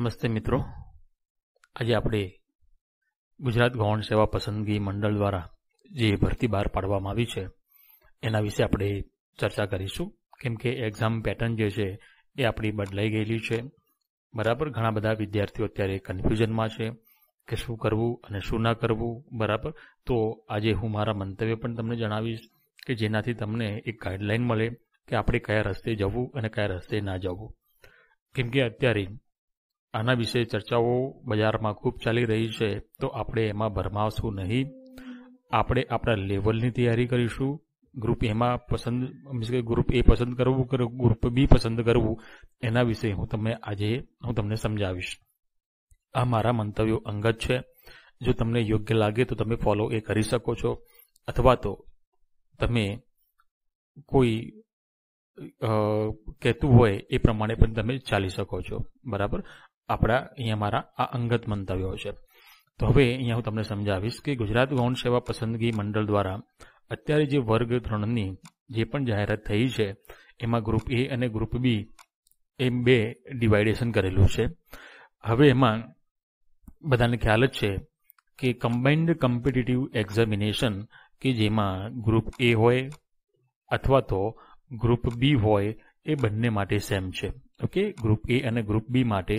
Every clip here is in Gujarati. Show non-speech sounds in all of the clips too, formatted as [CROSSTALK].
નમસ્તે મિત્રો આજે આપણે ગુજરાત ગૌણ સેવા પસંદગી મંડળ દ્વારા જે ભરતી બહાર પાડવામાં આવી છે એના વિશે આપણે ચર્ચા કરીશું કેમ કે એક્ઝામ પેટર્ન જે છે એ આપણી બદલાઈ ગયેલી છે બરાબર ઘણા બધા વિદ્યાર્થીઓ અત્યારે કન્ફ્યુઝનમાં છે કે શું કરવું અને શું ના કરવું બરાબર તો આજે હું મારા મંતવ્ય પણ તમને જણાવીશ કે જેનાથી તમને એક ગાઈડલાઇન મળે કે આપણે કયા રસ્તે જવું અને કયા રસ્તે ના જવું કેમ કે અત્યારે આના વિશે ચર્ચાઓ બજારમાં ખૂબ ચાલી રહી છે તો આપણે એમાં ભરમાવશું નહીં આપણે આપણા લેવલની તૈયારી કરીશું ગ્રુપ એમાં પસંદ મીન્સ કે ગ્રુપ એ પસંદ કરવું ગ્રુપ બી પસંદ કરવું એના વિશે હું તમને આજે હું તમને સમજાવીશ આ મારા મંતવ્યો અંગત છે જો તમને યોગ્ય લાગે તો તમે ફોલો એ કરી શકો છો અથવા તો તમે કોઈ કહેતું હોય એ પ્રમાણે પણ તમે ચાલી શકો છો બરાબર આપણા અહીંયા મારા આ અંગત મંતવ્યો છે તો હવે અહીંયા હું તમને સમજાવીશ કે ગુજરાત ગૌણ સેવા પસંદગી મંડળ દ્વારા અત્યારે જે વર્ગ ત્રણની જે પણ જાહેરાત થઈ છે એમાં ગ્રુપ એ અને ગ્રુપ બી એમ બે ડિવાઇડેશન કરેલું છે હવે એમાં બધાને ખ્યાલ જ છે કે કમ્બાઇન્ડ કમ્પિટિટિવ એક્ઝામિનેશન કે જેમાં ગ્રુપ એ હોય અથવા તો ગ્રુપ બી હોય એ બંને માટે સેમ છે ઓકે ગ્રુપ એ અને ગ્રુપ બી માટે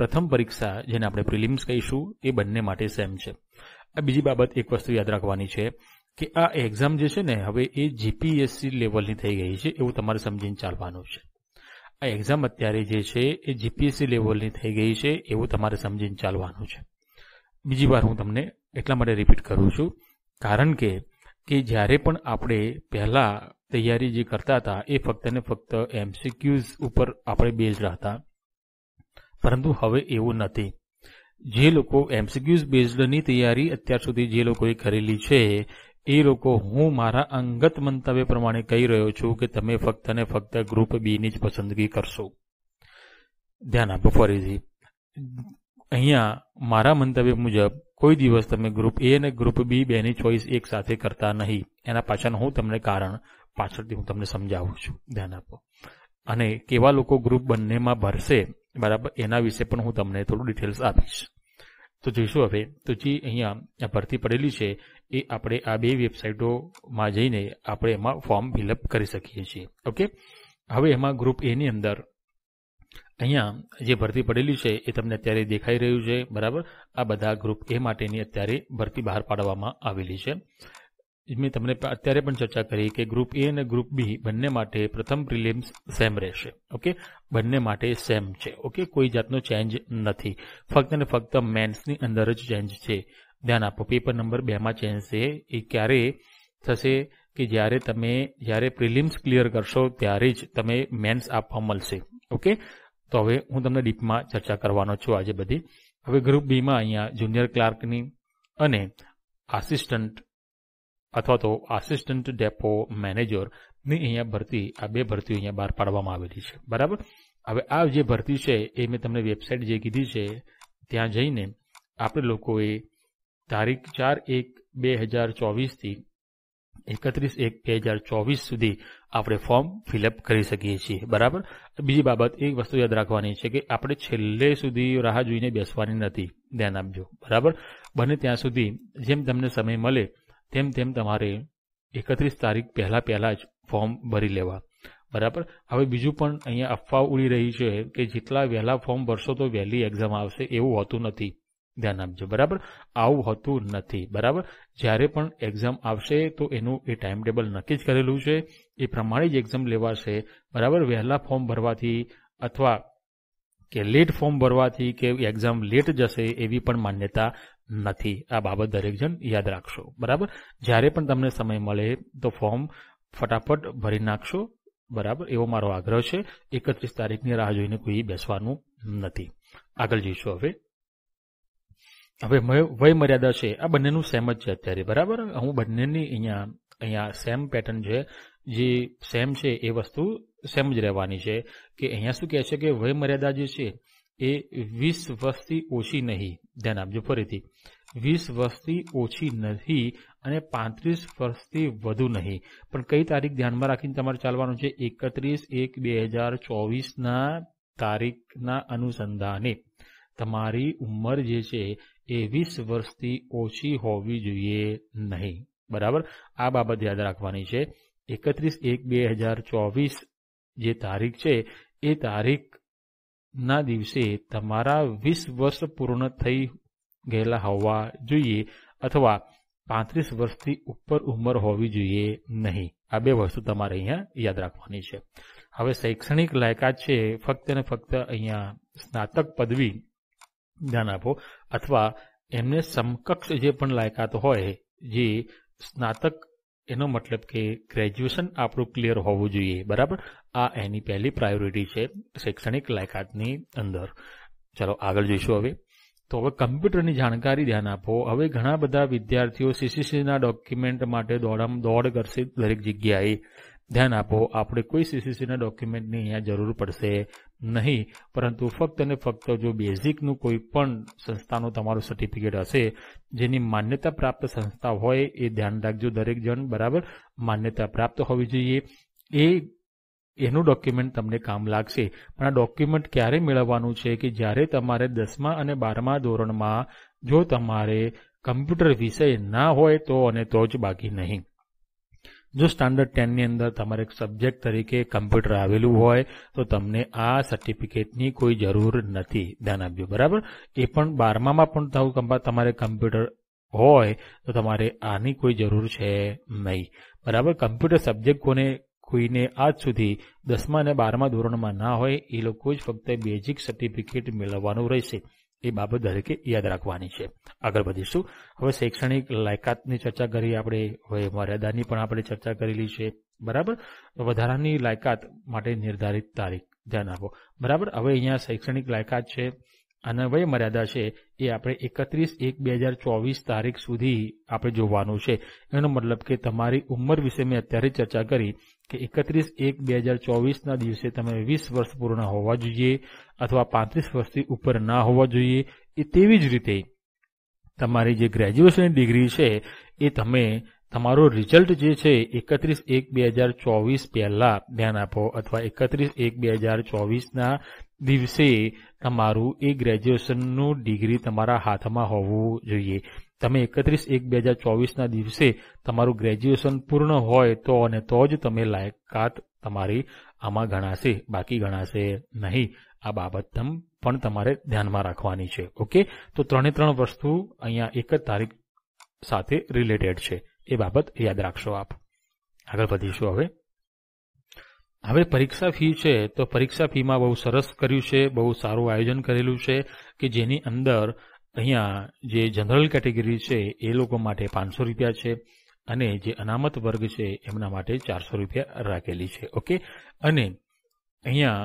પ્રથમ પરીક્ષા જેને આપણે પ્રિલિમ્સ કહીશું એ બંને માટે સેમ છે આ બીજી બાબત એક વસ્તુ યાદ રાખવાની છે કે આ એક્ઝામ જે છે ને હવે એ જીપીએસસી લેવલની થઈ ગઈ છે એવું તમારે સમજીને ચાલવાનું છે આ એક્ઝામ અત્યારે જે છે એ જીપીએસસી લેવલની થઈ ગઈ છે એવું તમારે સમજીને ચાલવાનું છે બીજી વાર હું તમને એટલા માટે રિપીટ કરું છું કારણ કે કે જ્યારે પણ આપણે પહેલાં તૈયારી જે કરતા હતા એ ફક્ત ને ફક્ત એમસીક્યુઝ ઉપર આપણે બેઝડ હતા પરંતુ હવે એવું નથી જે લોકો એમસીક્યુઝ બેઝડની તૈયારી અત્યાર સુધી જે લોકોએ કરેલી છે એ લોકો હું મારા અંગત મંતવ્ય પ્રમાણે કહી રહ્યો છું કે તમે ફક્ત ને ફક્ત ગ્રુપ બીની જ પસંદગી કરશો ધ્યાન આપો ફરીથી અહીંયા મારા મંતવ્ય મુજબ કોઈ દિવસ તમે ગ્રુપ એ અને ગ્રુપ બી બેની ચોઈસ એક સાથે કરતા નહીં એના પાછળ હું તમને કારણ પાછળથી હું તમને સમજાવું છું ધ્યાન આપો અને કેવા લોકો ગ્રુપ બંનેમાં ભરશે બરાબર એના વિશે પણ હું તમને થોડું ડિટેલ્સ આપીશ તો જોઈશું હવે તો જે અહીંયા ભરતી પડેલી છે એ આપણે આ બે વેબસાઇટોમાં જઈને આપણે એમાં ફોર્મ ફિલઅપ કરી શકીએ છીએ ઓકે હવે એમાં ગ્રુપ એની અંદર અહીંયા જે ભરતી પડેલી છે એ તમને અત્યારે દેખાઈ રહ્યું છે બરાબર આ બધા ગ્રુપ એ માટેની અત્યારે ભરતી બહાર પાડવામાં આવેલી છે મેં તમને અત્યારે પણ ચર્ચા કરી કે ગ્રુપ એ અને ગ્રુપ બી બંને માટે પ્રથમ પ્રિલિમ્સ સેમ રહેશે ઓકે બંને માટે સેમ છે ઓકે કોઈ જાતનો ચેન્જ નથી ફક્ત અને ફક્ત મેન્સની અંદર જ ચેન્જ છે ધ્યાન આપો પેપર નંબર બેમાં ચેન્જ છે એ ક્યારે થશે કે જ્યારે તમે જ્યારે પ્રિલિમ્સ ક્લિયર કરશો ત્યારે જ તમે મેન્સ આપવા મળશે ઓકે તો હવે હું તમને ડીપમાં ચર્ચા કરવાનો છું આજે બધી હવે ગ્રુપ બીમાં અહીંયા જુનિયર ક્લાર્કની અને આસિસ્ટન્ટ અથવા તો આસિસ્ટન્ટ ડેપો મેનેજરની અહીંયા ભરતી આ બે ભરતીઓ અહીંયા બહાર પાડવામાં આવેલી છે બરાબર હવે આ જે ભરતી છે એ મેં તમને વેબસાઇટ જે કીધી છે ત્યાં જઈને આપણે લોકોએ તારીખ ચાર એક બે હજાર ચોવીસથી એકત્રીસ એક બે હજાર ચોવીસ સુધી આપણે ફોર્મ ફિલઅપ કરી શકીએ છીએ બરાબર બીજી બાબત એક વસ્તુ યાદ રાખવાની છે કે આપણે છેલ્લે સુધી રાહ જોઈને બેસવાની નથી ધ્યાન આપજો બરાબર બને ત્યાં સુધી જેમ તમને સમય મળે તેમ તેમ તમારે એકત્રીસ તારીખ પહેલાં પહેલાં જ ફોર્મ ભરી લેવા બરાબર હવે બીજું પણ અહીંયા અફવા ઉડી રહી છે કે જેટલા વહેલા ફોર્મ ભરશો તો વહેલી એક્ઝામ આવશે એવું હોતું નથી ધ્યાન આપજો બરાબર આવું હોતું નથી બરાબર જ્યારે પણ એક્ઝામ આવશે તો એનું એ ટાઈમ ટેબલ નક્કી જ કરેલું છે એ પ્રમાણે જ એક્ઝામ લેવાશે બરાબર વહેલા ફોર્મ ભરવાથી અથવા કે લેટ ફોર્મ ભરવાથી કે એક્ઝામ લેટ જશે એવી પણ માન્યતા નથી આ બાબત દરેક જણ યાદ રાખશો બરાબર જ્યારે પણ તમને સમય મળે તો ફોર્મ ફટાફટ ભરી નાખશો બરાબર એવો મારો આગ્રહ છે એકત્રીસ તારીખની રાહ જોઈને કોઈ બેસવાનું નથી આગળ જઈશું હવે હવે વય મર્યાદા છે આ બંનેનું સેમ જ છે અત્યારે બરાબર હું બંનેની અહીંયા અહીંયા સેમ પેટર્ન છે જે સેમ છે એ વસ્તુ સેમ જ રહેવાની છે કે અહીંયા શું કહે છે કે વય મર્યાદા જે છે એ વીસ વર્ષથી ઓછી નહીં ધ્યાન આપજો ફરીથી વીસ વર્ષથી ઓછી નથી અને પાંત્રીસ વર્ષથી વધુ નહીં પણ કઈ તારીખ ધ્યાનમાં રાખીને તમારે ચાલવાનું છે એકત્રીસ એક બે હજાર ચોવીસના તારીખના અનુસંધાને તમારી ઉંમર જે છે એ વીસ વર્ષથી ઓછી હોવી જોઈએ નહીં બરાબર આ બાબત યાદ રાખવાની છે એકત્રીસ એક બે હજાર ચોવીસ જે તારીખ છે એ તારીખ ના દિવસે તમારા વીસ વર્ષ પૂર્ણ થઈ ગયેલા હોવા જોઈએ અથવા પાંત્રીસ વર્ષથી ઉપર ઉંમર હોવી જોઈએ નહીં આ બે વસ્તુ તમારે અહીંયા યાદ રાખવાની છે હવે શૈક્ષણિક લાયકાત છે ફક્ત ને ફક્ત અહીંયા સ્નાતક પદવી ધ્યાન આપો અથવા એમને સમકક્ષ જે પણ લાયકાત હોય જે સ્નાતક એનો મતલબ કે ગ્રેજ્યુએશન આપણું ક્લિયર હોવું જોઈએ બરાબર આ એની પહેલી પ્રાયોરિટી છે શૈક્ષણિક લાયકાતની અંદર ચલો આગળ જોઈશું હવે તો હવે કમ્પ્યુટરની જાણકારી ધ્યાન આપો હવે ઘણા બધા વિદ્યાર્થીઓ સીસીસીના ડોક્યુમેન્ટ માટે દોડમ દોડ કરશે દરેક જગ્યાએ ધ્યાન આપો આપણે કોઈ સીસીસીના ડોક્યુમેન્ટની અહીંયા જરૂર પડશે નહીં પરંતુ ફક્ત અને ફક્ત જો બેઝિકનું કોઈ પણ સંસ્થાનું તમારું સર્ટિફિકેટ હશે જેની માન્યતા પ્રાપ્ત સંસ્થા હોય એ ધ્યાન રાખજો દરેક જણ બરાબર માન્યતા પ્રાપ્ત હોવી જોઈએ એ એનું ડોક્યુમેન્ટ તમને કામ લાગશે પણ આ ડોક્યુમેન્ટ ક્યારે મેળવવાનું છે કે જ્યારે તમારે દસમા અને બારમા ધોરણમાં જો તમારે કમ્પ્યુટર વિષય ના હોય તો અને તો જ બાકી નહીં જો સ્ટાન્ડર્ડ ટેનની અંદર તમારે સબ્જેક્ટ તરીકે કમ્પ્યુટર આવેલું હોય તો તમને આ સર્ટિફિકેટની કોઈ જરૂર નથી ધ્યાન આપ્યું બરાબર એ પણ બારમામાં પણ તમારે કમ્પ્યુટર હોય તો તમારે આની કોઈ જરૂર છે નહીં બરાબર કમ્પ્યુટર સબ્જેક્ટ કોને કોઈને આજ સુધી દસમા અને બારમા ધોરણમાં ના હોય એ લોકો જ ફક્ત બેઝિક સર્ટિફિકેટ મેળવવાનું રહેશે એ બાબત દરેકે યાદ રાખવાની છે આગળ વધીશું હવે શૈક્ષણિક લાયકાતની ચર્ચા કરી આપણે હવે મર્યાદાની પણ આપણે ચર્ચા કરેલી છે બરાબર વધારાની લાયકાત માટે નિર્ધારિત તારીખ ધ્યાન આપો બરાબર હવે અહીંયા શૈક્ષણિક લાયકાત છે અને વય મર્યાદા છે એ આપણે એકત્રીસ એક બે હજાર ચોવીસ તારીખ સુધી આપણે જોવાનું છે એનો મતલબ કે તમારી ઉંમર વિશે મેં અત્યારે ચર્ચા કરી કે એકત્રીસ એક બે હજાર ચોવીસના દિવસે તમે વીસ વર્ષ પૂર્ણ હોવા જોઈએ અથવા પાંત્રીસ વર્ષથી ઉપર ના હોવા જોઈએ એ તેવી જ રીતે તમારી જે ગ્રેજ્યુએશનની ડિગ્રી છે એ તમે તમારો રિઝલ્ટ જે છે એકત્રીસ એક બે હજાર ચોવીસ પહેલાં ધ્યાન આપો અથવા એકત્રીસ એક બે હજાર ચોવીસના દિવસે તમારું એ ગ્રેજ્યુએશનનું ડિગ્રી તમારા હાથમાં હોવું જોઈએ તમે એકત્રીસ એક બે હજાર ચોવીસના દિવસે તમારું ગ્રેજ્યુએશન પૂર્ણ હોય તો અને તો જ તમે લાયકાત તમારી આમાં ગણાશે બાકી ગણાશે નહીં આ બાબત પણ તમારે ધ્યાનમાં રાખવાની છે ઓકે તો ત્રણે ત્રણ વસ્તુ અહીંયા એક જ તારીખ સાથે રિલેટેડ છે એ બાબત યાદ રાખશો આપ આગળ વધીશું હવે હવે પરીક્ષા ફી છે તો પરીક્ષા ફીમાં બહુ સરસ કર્યું છે બહુ સારું આયોજન કરેલું છે કે જેની અંદર અહીંયા જે જનરલ કેટેગરી છે એ લોકો માટે પાંચસો રૂપિયા છે અને જે અનામત વર્ગ છે એમના માટે ચારસો રૂપિયા રાખેલી છે ઓકે અને અહીંયા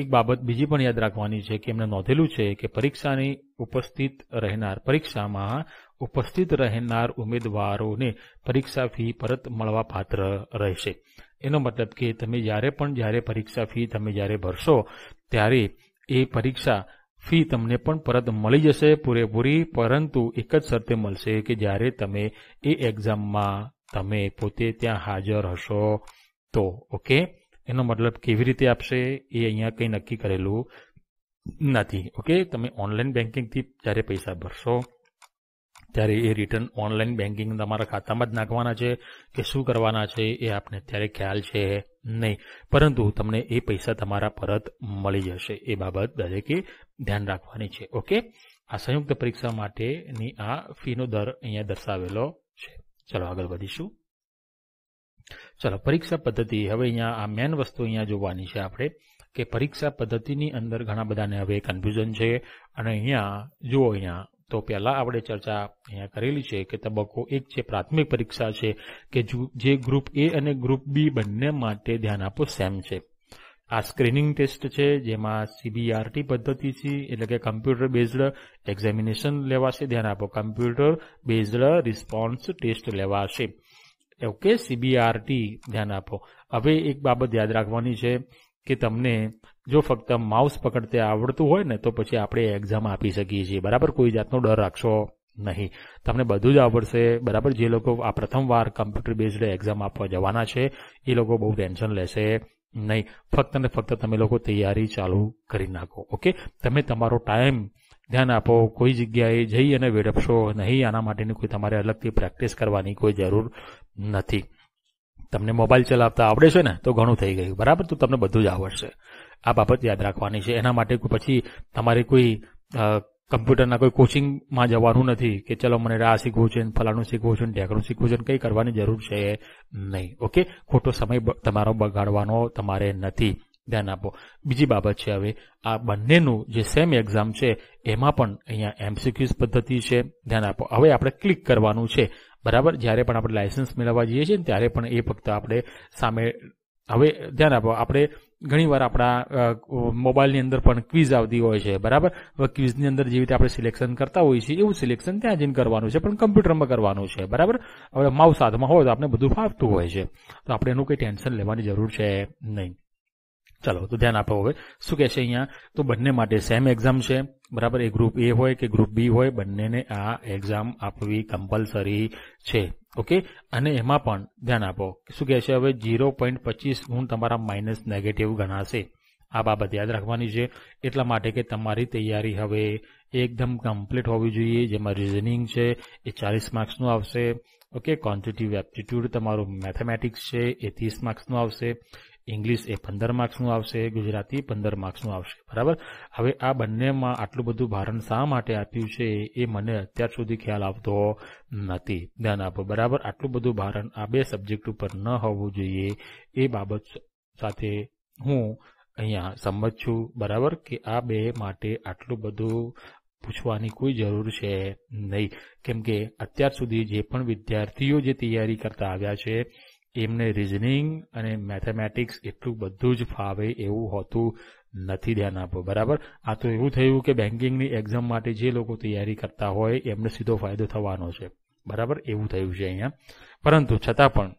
એક બાબત બીજી પણ યાદ રાખવાની છે કે એમને નોંધેલું છે કે પરીક્ષાની ઉપસ્થિત રહેનાર પરીક્ષામાં ઉપસ્થિત રહેનાર ઉમેદવારોને પરીક્ષા ફી પરત મળવા પાત્ર રહેશે એનો મતલબ કે તમે જ્યારે પણ જ્યારે પરીક્ષા ફી તમે જ્યારે ભરશો ત્યારે એ પરીક્ષા ફી તમને પણ પરત મળી જશે પૂરેપૂરી પરંતુ એક જ શરતે મળશે કે જ્યારે તમે એ એક્ઝામમાં તમે પોતે ત્યાં હાજર હશો તો ઓકે એનો મતલબ કેવી રીતે આપશે એ અહીંયા કંઈ નક્કી કરેલું નથી ઓકે તમે ઓનલાઈન બેન્કિંગથી જ્યારે પૈસા ભરશો ત્યારે એ રિટર્ન ઓનલાઈન બેન્કિંગ તમારા ખાતામાં જ નાખવાના છે કે શું કરવાના છે એ આપને અત્યારે ખ્યાલ છે નહીં પરંતુ તમને એ પૈસા તમારા પરત મળી જશે એ બાબત દરેકે ધ્યાન રાખવાની છે ઓકે આ સંયુક્ત પરીક્ષા માટેની આ ફીનો દર અહીંયા દર્શાવેલો છે ચલો આગળ વધીશું ચલો પરીક્ષા પદ્ધતિ હવે અહીંયા આ મેન વસ્તુ અહીંયા જોવાની છે આપણે કે પરીક્ષા પદ્ધતિની અંદર ઘણા બધાને હવે કન્ફ્યુઝન છે અને અહીંયા જુઓ અહીંયા તો પહેલાં આપણે ચર્ચા અહીંયા કરેલી છે કે તબક્કો એક છે પ્રાથમિક પરીક્ષા છે કે જે ગ્રુપ એ અને ગ્રુપ બી બંને માટે ધ્યાન આપો સેમ છે આ સ્ક્રીનિંગ ટેસ્ટ છે જેમાં સીબીઆરટી e પદ્ધતિ છે એટલે કે કમ્પ્યુટર બેઝડ એક્ઝામિનેશન લેવાશે ધ્યાન આપો કમ્પ્યુટર બેઝડ રિસ્પોન્સ ટેસ્ટ લેવાશે ઓકે સીબીઆરટી e ધ્યાન આપો હવે એક બાબત યાદ રાખવાની છે કે તમને જો ફક્ત માઉસ પકડતે આવડતું હોય ને તો પછી આપણે એક્ઝામ આપી શકીએ છીએ બરાબર કોઈ જાતનો ડર રાખશો નહીં તમને બધું જ આવડશે બરાબર જે લોકો આ પ્રથમવાર કમ્પ્યુટર બેઝડ એક્ઝામ આપવા જવાના છે એ લોકો બહુ ટેન્શન લેશે નહીં ફક્ત ને ફક્ત તમે લોકો તૈયારી ચાલુ કરી નાખો ઓકે તમે તમારો ટાઈમ ધ્યાન આપો કોઈ જગ્યાએ જઈ અને વેડપશો નહીં આના માટેની કોઈ તમારે અલગથી પ્રેક્ટિસ કરવાની કોઈ જરૂર નથી તમને મોબાઈલ ચલાવતા આવડે છે ને તો ઘણું થઈ ગયું બરાબર તો તમને બધું જ આવડશે આ બાબત યાદ રાખવાની છે એના માટે પછી તમારે કોઈ કમ્પ્યુટરના કોઈ કોચિંગમાં જવાનું નથી કે ચલો મને આ શીખવું છે ફલાણું શીખવું છે ઢેકણું શીખવું છે કંઈ કરવાની જરૂર છે નહીં ઓકે ખોટો સમય તમારો બગાડવાનો તમારે નથી ધ્યાન આપો બીજી બાબત છે હવે આ બંનેનું જે સેમ એક્ઝામ છે એમાં પણ અહીંયા એમસીક્યુઝ પદ્ધતિ છે ધ્યાન આપો હવે આપણે ક્લિક કરવાનું છે બરાબર જ્યારે પણ આપણે લાયસન્સ મેળવવા જઈએ છીએ ત્યારે પણ એ ફક્ત આપણે સામે હવે ધ્યાન આપો આપણે ઘણીવાર આપણા મોબાઈલની અંદર પણ ક્વિઝ આવતી હોય છે બરાબર ક્વિઝની અંદર જેવી રીતે આપણે સિલેક્શન કરતા હોઈએ છીએ એવું સિલેક્શન ત્યાં જઈને કરવાનું છે પણ કમ્પ્યુટરમાં કરવાનું છે બરાબર હવે માઉસ હાથમાં હોય તો આપણે બધું ફાવતું હોય છે તો આપણે એનું કંઈ ટેન્શન લેવાની જરૂર છે નહીં ચાલો તો ધ્યાન આપો હવે શું કહેશે અહીંયા તો બંને માટે સેમ એક્ઝામ છે બરાબર એ ગ્રુપ એ હોય કે ગ્રુપ બી હોય બંનેને આ એક્ઝામ આપવી કમ્પલસરી છે ઓકે અને એમાં પણ ધ્યાન આપો શું કહેશે હવે ઝીરો પોઈન્ટ પચીસ ગુણ તમારા માઇનસ નેગેટિવ ગણાશે આ બાબત યાદ રાખવાની છે એટલા માટે કે તમારી તૈયારી હવે એકદમ કમ્પ્લીટ હોવી જોઈએ જેમાં રિઝનિંગ છે એ ચાલીસ માર્ક્સનું આવશે ઓકે ક્વોન્ટિટી એપ્ટિટ્યૂડ તમારું મેથેમેટિક્સ છે એ ત્રીસ માર્ક્સનું આવશે ઇંગ્લિશ એ પંદર માર્ક્સનું આવશે ગુજરાતી પંદર માર્ક્સનું આવશે બરાબર હવે આ બંનેમાં આટલું બધું ભારણ શા માટે આપ્યું છે એ મને અત્યાર સુધી ખ્યાલ આવતો નથી ધ્યાન આપો બરાબર આટલું બધું ભારણ આ બે સબ્જેક્ટ ઉપર ન હોવું જોઈએ એ બાબત સાથે હું અહીંયા સંમત છું બરાબર કે આ બે માટે આટલું બધું પૂછવાની કોઈ જરૂર છે નહીં કેમ કે અત્યાર સુધી જે પણ વિદ્યાર્થીઓ જે તૈયારી કરતા આવ્યા છે એમને રિઝનિંગ અને મેથેમેટિક્સ એટલું બધું જ ફાવે એવું હોતું નથી ધ્યાન આપો બરાબર આ તો એવું થયું કે બેન્કિંગની એક્ઝામ માટે જે લોકો તૈયારી કરતા હોય એમને સીધો ફાયદો થવાનો છે બરાબર એવું થયું છે અહીંયા પરંતુ છતાં પણ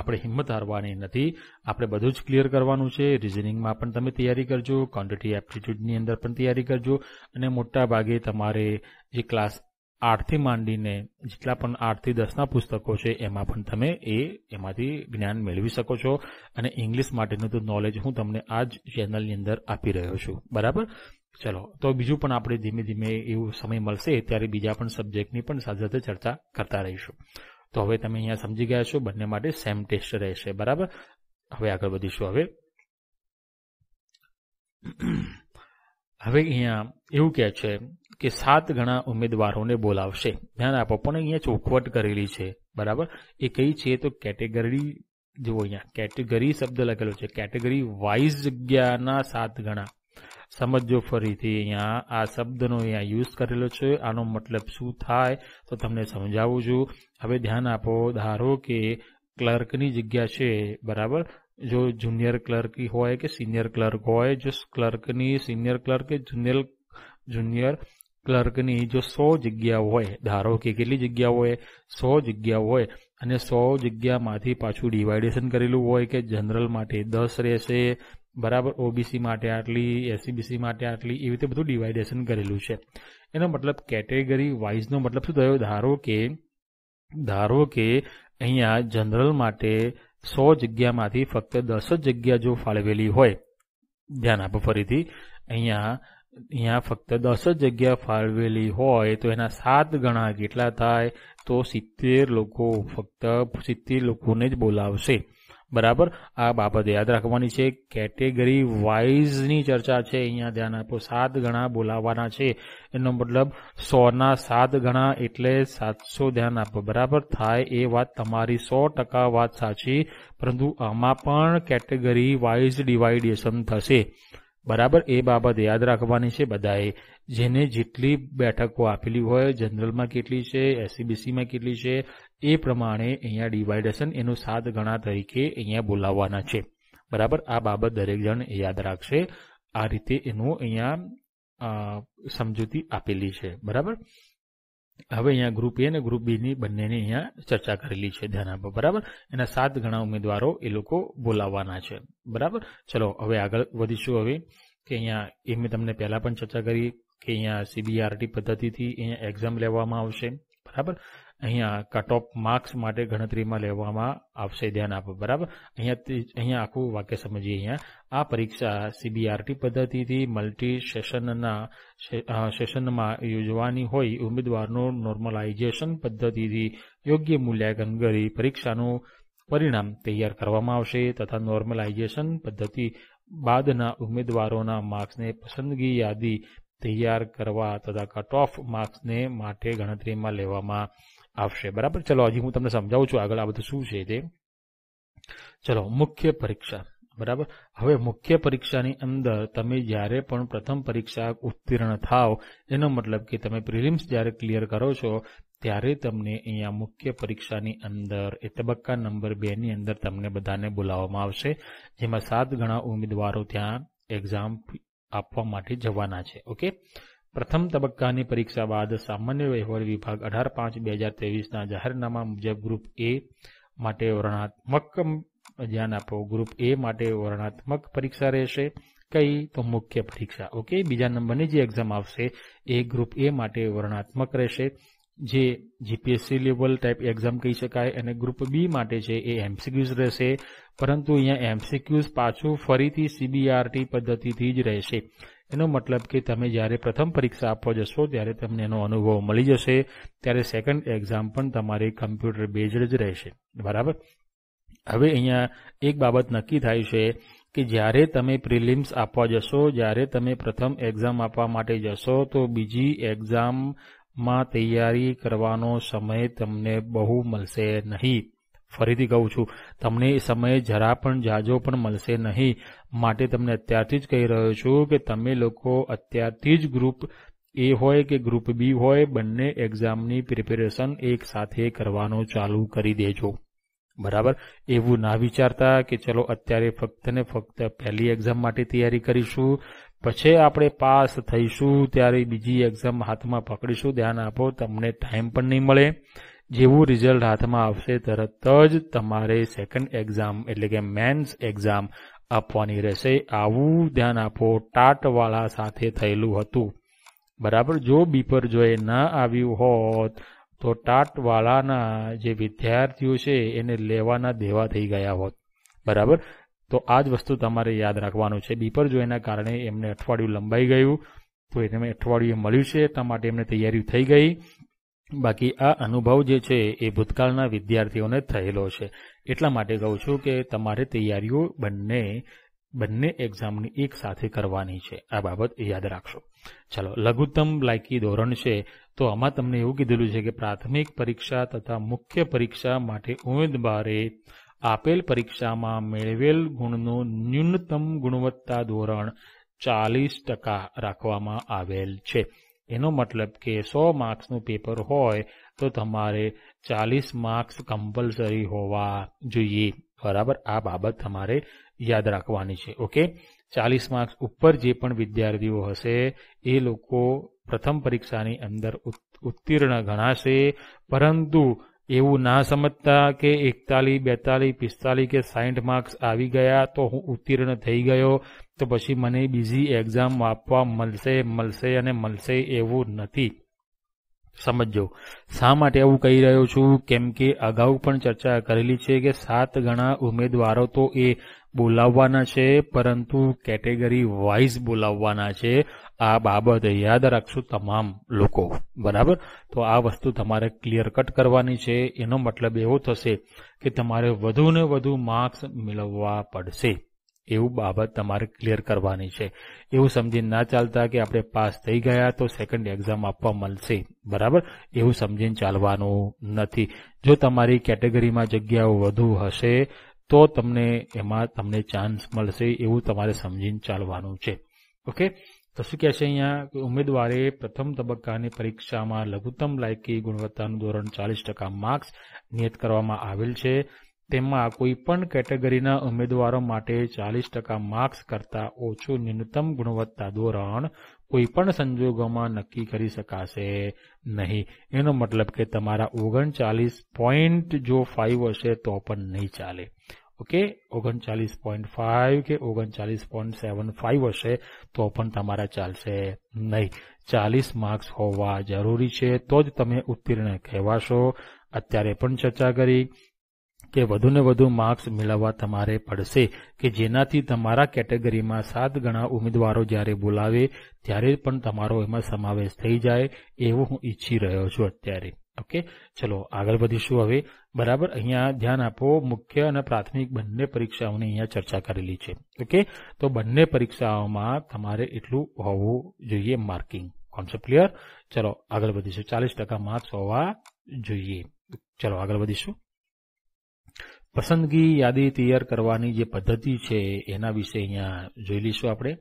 આપણે હિંમત હારવાની નથી આપણે બધું જ ક્લિયર કરવાનું છે રિઝનિંગમાં પણ તમે તૈયારી કરજો ક્વોન્ટિટી એપ્ટિટ્યૂડની અંદર પણ તૈયારી કરજો અને મોટા ભાગે તમારે જે ક્લાસ આઠથી માંડીને જેટલા પણ આઠથી દસના પુસ્તકો છે એમાં પણ તમે એ એમાંથી જ્ઞાન મેળવી શકો છો અને ઇંગ્લિશ માટેનું તો નોલેજ હું તમને આ જ ચેનલની અંદર આપી રહ્યો છું બરાબર ચલો તો બીજું પણ આપણે ધીમે ધીમે એવો સમય મળશે ત્યારે બીજા પણ સબ્જેક્ટની પણ સાથે સાથે ચર્ચા કરતા રહીશું તો હવે તમે અહીંયા સમજી ગયા છો બંને માટે સેમ ટેસ્ટ રહેશે બરાબર હવે આગળ વધીશું હવે હવે અહીંયા એવું કહે છે કે સાત ઘણા ઉમેદવારોને બોલાવશે ધ્યાન આપો પણ અહીંયા ચોખવટ કરેલી છે બરાબર એ કઈ છે તો કેટેગરી જુઓ અહીંયા કેટેગરી શબ્દ લખેલો છે કેટેગરી વાઇઝ જગ્યાના સાત ગણા સમજો ફરીથી અહીંયા આ શબ્દનો અહીંયા યુઝ કરેલો છે આનો મતલબ શું થાય તો તમને સમજાવું છું હવે ધ્યાન આપો ધારો કે ક્લર્કની જગ્યા છે બરાબર જો જુનિયર ક્લર્ક હોય કે સિનિયર ક્લર્ક હોય જો ક્લર્કની સિનિયર ક્લર્ક કે જુનિયર જુનિયર ક્લર્કની જો સો જગ્યા હોય ધારો કે કેટલી જગ્યા હોય સો જગ્યા હોય અને સો જગ્યામાંથી પાછું ડિવાઇડેશન કરેલું હોય કે જનરલ માટે દસ રહેશે બરાબર ઓબીસી માટે આટલી એસસીબીસી e માટે આટલી એવી રીતે બધું ડિવાઇડેશન કરેલું છે એનો મતલબ કેટેગરી વાઇઝનો મતલબ શું થયો ધારો કે ધારો કે અહીંયા જનરલ માટે સો જગ્યામાંથી ફક્ત દસ જ જગ્યા જો ફાળવેલી હોય ધ્યાન આપો ફરીથી અહીંયા અહીંયા ફક્ત દસ જ જગ્યા ફાળવેલી હોય તો એના સાત ગણા કેટલા થાય તો સિત્તેર લોકો ફક્ત સિત્તેર લોકોને જ બોલાવશે બરાબર આ બાબત યાદ રાખવાની છે કેટેગરી વાઇઝની ચર્ચા છે અહીંયા ધ્યાન આપો સાત ગણા બોલાવવાના છે એનો મતલબ સોના સાત ગણા એટલે સાતસો ધ્યાન આપો બરાબર થાય એ વાત તમારી સો ટકા વાત સાચી પરંતુ આમાં પણ કેટેગરી વાઇઝ ડિવાઇડેશન થશે બરાબર એ બાબત યાદ રાખવાની છે બધાએ જેને જેટલી બેઠકો આપેલી હોય જનરલમાં કેટલી છે એસસીબીસીમાં e કેટલી છે એ પ્રમાણે અહીંયા ડિવાઇડેશન એનું સાત ગણા તરીકે અહીંયા બોલાવવાના છે બરાબર આ બાબત દરેક જણ યાદ રાખશે આ રીતે એનું અહીંયા સમજૂતી આપેલી છે બરાબર હવે અહીંયા ગ્રુપ એ અને ગ્રુપ બીની બંનેની અહીંયા ચર્ચા કરેલી છે ધ્યાન આપો બરાબર એના સાત ઘણા ઉમેદવારો એ લોકો બોલાવવાના છે બરાબર ચલો હવે આગળ વધીશું હવે કે અહીંયા એ મેં તમને પહેલાં પણ ચર્ચા કરી કે અહીંયા સીબીઆરટી પદ્ધતિથી અહીંયા એક્ઝામ લેવામાં આવશે બરાબર અહીંયા કટ ઓફ માર્ક્સ માટે ગણતરીમાં લેવામાં આવશે ધ્યાન આપો બરાબર અહીંયા અહીંયા આખું વાક્ય સમજીએ અહીંયા આ પરીક્ષા સીબીઆરટી પદ્ધતિથી મલ્ટી સેશનના સેશનમાં યોજવાની હોય ઉમેદવારનું નોર્મલાઇઝેશન પદ્ધતિથી યોગ્ય મૂલ્યાંકન કરી પરીક્ષાનું પરિણામ તૈયાર કરવામાં આવશે તથા નોર્મલાઇઝેશન પદ્ધતિ બાદના ઉમેદવારોના માર્ક્સને પસંદગી યાદી તૈયાર કરવા તથા કટ ઓફ માર્ક્સને માટે ગણતરીમાં લેવામાં આવશે બરાબર ચલો હજી હું તમને સમજાવું છું આગળ આ બધું શું છે તે ચલો મુખ્ય પરીક્ષા બરાબર હવે મુખ્ય પરીક્ષાની અંદર તમે જ્યારે પણ પ્રથમ પરીક્ષા ઉત્તીર્ણ થાવ એનો મતલબ કે તમે પ્રિલિમ્સ જ્યારે ક્લિયર કરો છો ત્યારે તમને અહીંયા મુખ્ય પરીક્ષાની અંદર એ તબક્કા નંબર બેની અંદર તમને બધાને બોલાવવામાં આવશે જેમાં સાત ગણા ઉમેદવારો ત્યાં એક્ઝામ આપવા માટે જવાના છે ઓકે પ્રથમ તબક્કાની પરીક્ષા બાદ સામાન્ય વ્યવહાર વિભાગ અઢાર પાંચ બે હજાર ત્રેવીસના જાહેરનામા મુજબ ગ્રુપ એ માટે વર્ણાત્મક ધ્યાન આપો ગ્રુપ એ માટે વર્ણાત્મક પરીક્ષા રહેશે કઈ તો મુખ્ય પરીક્ષા ઓકે બીજા નંબરની જે એક્ઝામ આવશે એ ગ્રુપ એ માટે વર્ણાત્મક રહેશે જે જીપીએસસી લેવલ ટાઈપ એક્ઝામ કહી શકાય અને ગ્રુપ બી માટે છે એ એમસીક્યુઝ રહેશે પરંતુ અહીંયા એમસીક્યુઝ પાછું ફરીથી સીબીઆરટી પદ્ધતિથી જ રહેશે એનો મતલબ કે તમે જ્યારે પ્રથમ પરીક્ષા આપવા જશો ત્યારે તમને એનો અનુભવ મળી જશે ત્યારે સેકન્ડ એક્ઝામ પણ તમારે કમ્પ્યુટર બેઝડ જ રહેશે બરાબર હવે અહીંયા એક બાબત નક્કી થાય છે કે જ્યારે તમે પ્રિલિમ્સ આપવા જશો જ્યારે તમે પ્રથમ એક્ઝામ આપવા માટે જશો તો બીજી એક્ઝામ માં તૈયારી કરવાનો સમય તમને બહુ મળશે નહીં ફરીથી કહું છું તમને એ સમયે જરા પણ જાજો પણ મળશે નહીં માટે તમને અત્યારથી જ કહી રહ્યો છું કે તમે લોકો અત્યારથી જ ગ્રુપ એ હોય કે ગ્રુપ બી હોય બંને એક્ઝામની પ્રિપેરેશન એક સાથે કરવાનું ચાલુ કરી દેજો બરાબર એવું ના વિચારતા કે ચલો અત્યારે ફક્ત ને ફક્ત પહેલી એક્ઝામ માટે તૈયારી કરીશું પછી આપણે પાસ થઈશું ત્યારે બીજી એક્ઝામ હાથમાં પકડીશું ધ્યાન આપો તમને ટાઈમ પણ નહીં મળે જેવું રિઝલ્ટ હાથમાં આવશે તરત જ તમારે સેકન્ડ એક્ઝામ એટલે કે મેન્સ એક્ઝામ આપવાની રહેશે આવું ધ્યાન આપો ટાટવાળા સાથે થયેલું હતું બરાબર જો બીપર જોએ ના આવ્યું હોત તો ટાટવાળાના જે વિદ્યાર્થીઓ છે એને લેવાના દેવા થઈ ગયા હોત બરાબર તો આ જ વસ્તુ તમારે યાદ રાખવાનું છે બીપર જોઈના કારણે એમને અઠવાડિયું લંબાઈ ગયું તો એને અઠવાડિયું મળ્યું છે એટલા માટે એમને તૈયારી થઈ ગઈ બાકી આ અનુભવ જે છે એ ભૂતકાળના વિદ્યાર્થીઓને થયેલો છે એટલા માટે કહું છું કે તમારે તૈયારીઓ બંને બંને એક્ઝામની એક સાથે કરવાની છે આ બાબત યાદ રાખશો ચાલો લઘુત્તમ લાયકી ધોરણ છે તો આમાં તમને એવું કીધેલું છે કે પ્રાથમિક પરીક્ષા તથા મુખ્ય પરીક્ષા માટે ઉમેદવારે આપેલ પરીક્ષામાં મેળવેલ ગુણનું ન્યૂનતમ ગુણવત્તા ધોરણ ચાલીસ ટકા રાખવામાં આવેલ છે એનો મતલબ કે સો માર્ક્સનું પેપર હોય તો તમારે ચાલીસ માર્ક્સ કમ્પલસરી હોવા જોઈએ બરાબર આ બાબત તમારે યાદ રાખવાની છે ઓકે ચાલીસ માર્ક્સ ઉપર જે પણ વિદ્યાર્થીઓ હશે એ લોકો પ્રથમ પરીક્ષાની અંદર ઉત્તીર્ણ ગણાશે પરંતુ એવું ના સમજતા કે એકતાલીસ બેતાલીસ પિસ્તાલીસ કે સાહીઠ માર્ક્સ આવી ગયા તો હું ઉત્તીર્ણ થઈ ગયો તો પછી મને બીજી એક્ઝામ આપવા મળશે મળશે અને મળશે એવું નથી સમજો શા માટે એવું કહી રહ્યો છું કેમ કે અગાઉ પણ ચર્ચા કરેલી છે કે સાત ગણા ઉમેદવારો તો એ બોલાવવાના છે પરંતુ કેટેગરી વાઇઝ બોલાવવાના છે આ બાબત યાદ રાખશો તમામ લોકો બરાબર તો આ વસ્તુ તમારે ક્લિયર કટ કરવાની છે એનો મતલબ એવો થશે કે તમારે વધુને વધુ માર્ક્સ મેળવવા પડશે એવું બાબત તમારે ક્લિયર કરવાની છે એવું સમજી ના ચાલતા કે આપણે પાસ થઈ ગયા તો સેકન્ડ એક્ઝામ આપવા મળશે બરાબર એવું સમજીને ચાલવાનું નથી જો તમારી કેટેગરીમાં જગ્યાઓ વધુ હશે તો તમને એમાં તમને ચાન્સ મળશે એવું તમારે સમજીને ચાલવાનું છે ઓકે તો શું છે અહીંયા ઉમેદવારે પ્રથમ તબક્કાની પરીક્ષામાં લઘુત્તમ લાયકી ગુણવત્તાનું ધોરણ ચાલીસ ટકા માર્ક્સ નિયત કરવામાં આવેલ છે તેમાં કોઈ પણ કેટેગરીના ઉમેદવારો માટે ચાલીસ ટકા માર્ક્સ કરતાં ઓછું ન્યૂનતમ ગુણવત્તા ધોરણ કોઈ પણ સંજોગોમાં નક્કી કરી શકાશે નહીં એનો મતલબ કે તમારા ઓગણચાલીસ પોઈન્ટ જો ફાઇવ હશે તો પણ નહીં ચાલે ઓકે ઓગણચાલીસ પોઈન્ટ ફાઇવ કે ઓગણચાલીસ પોઈન્ટ સેવન ફાઈવ હશે તો પણ તમારા ચાલશે નહીં ચાલીસ માર્ક્સ હોવા જરૂરી છે તો જ તમે ઉત્તીર્ણ કહેવાશો અત્યારે પણ ચર્ચા કરી કે વધુને વધુ માર્ક્સ મેળવવા તમારે પડશે કે જેનાથી તમારા કેટેગરીમાં સાત ગણા ઉમેદવારો જ્યારે બોલાવે ત્યારે પણ તમારો એમાં સમાવેશ થઈ જાય એવું હું ઈચ્છી રહ્યો છું અત્યારે ઓકે ચલો આગળ વધીશું હવે બરાબર અહીંયા ધ્યાન આપો મુખ્ય અને પ્રાથમિક બંને પરીક્ષાઓની અહીંયા ચર્ચા કરેલી છે ઓકે તો બંને પરીક્ષાઓમાં તમારે એટલું હોવું જોઈએ માર્કિંગ કોન્સેપ્ટ ક્લિયર ચલો આગળ વધીશું ચાલીસ ટકા માર્ક્સ હોવા જોઈએ ચલો આગળ વધીશું પસંદગી યાદી તૈયાર કરવાની જે પદ્ધતિ છે એના વિશે અહીંયા જોઈ લઈશું આપણે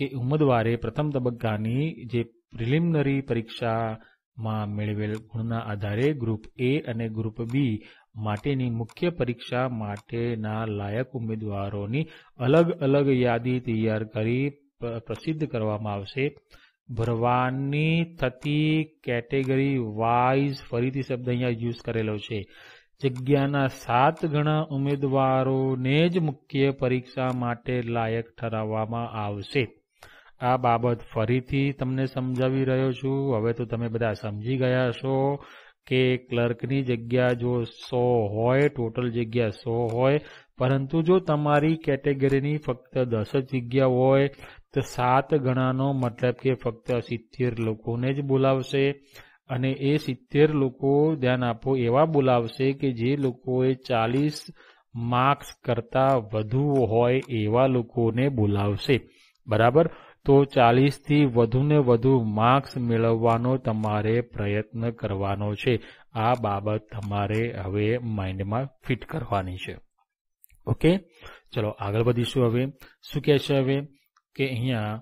કે ઉમેદવારે પ્રથમ તબક્કાની જે પ્રિલિમિનરી પરીક્ષામાં મેળવેલ ગુણના આધારે ગ્રુપ એ અને ગ્રુપ બી માટેની મુખ્ય પરીક્ષા માટેના લાયક ઉમેદવારોની અલગ અલગ યાદી તૈયાર કરી પ્રસિદ્ધ કરવામાં આવશે ભરવાની થતી કેટેગરી વાઇઝ ફરીથી શબ્દ અહીંયા યુઝ કરેલો છે જગ્યાના સાત ગણા ઉમેદવારોને જ મુખ્ય પરીક્ષા માટે લાયક ઠરાવવામાં આવશે આ બાબત ફરીથી તમને સમજાવી રહ્યો છું હવે તો તમે બધા સમજી ગયા છો કે ક્લર્કની જગ્યા જો સો હોય ટોટલ જગ્યા સો હોય પરંતુ જો તમારી કેટેગરીની ફક્ત દસ જગ્યા હોય તો સાત ગણાનો મતલબ કે ફક્ત સિત્તેર લોકોને જ બોલાવશે અને એ સિત્તેર લોકો ધ્યાન આપો એવા બોલાવશે કે જે લોકોએ ચાલીસ માર્ક્સ કરતાં વધુ હોય એવા લોકોને બોલાવશે બરાબર તો ચાલીસથી વધુને વધુ માર્ક્સ મેળવવાનો તમારે પ્રયત્ન કરવાનો છે આ બાબત તમારે હવે માઇન્ડમાં ફિટ કરવાની છે ઓકે ચલો આગળ વધીશું હવે શું કહે છે હવે કે અહીંયા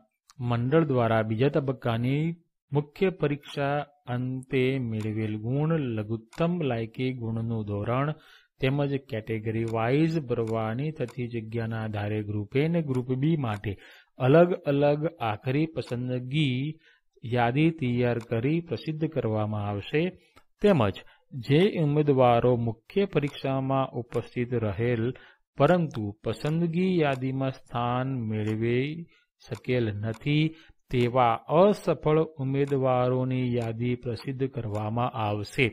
મંડળ દ્વારા બીજા તબક્કાની મુખ્ય પરીક્ષા અંતે મેળવેલ ગુણ લઘુત્તમ લાયકી ગુણનું ધોરણ તેમજ કેટેગરી વાઇઝ ભરવાની થતી જગ્યાના આધારે ગ્રુપ એ અને ગ્રુપ બી માટે અલગ અલગ આખરી પસંદગી યાદી તૈયાર કરી પ્રસિદ્ધ કરવામાં આવશે તેમજ જે ઉમેદવારો મુખ્ય પરીક્ષામાં ઉપસ્થિત રહેલ પરંતુ પસંદગી યાદીમાં સ્થાન મેળવી શકેલ નથી તેવા અસફળ ઉમેદવારોની યાદી પ્રસિદ્ધ કરવામાં આવશે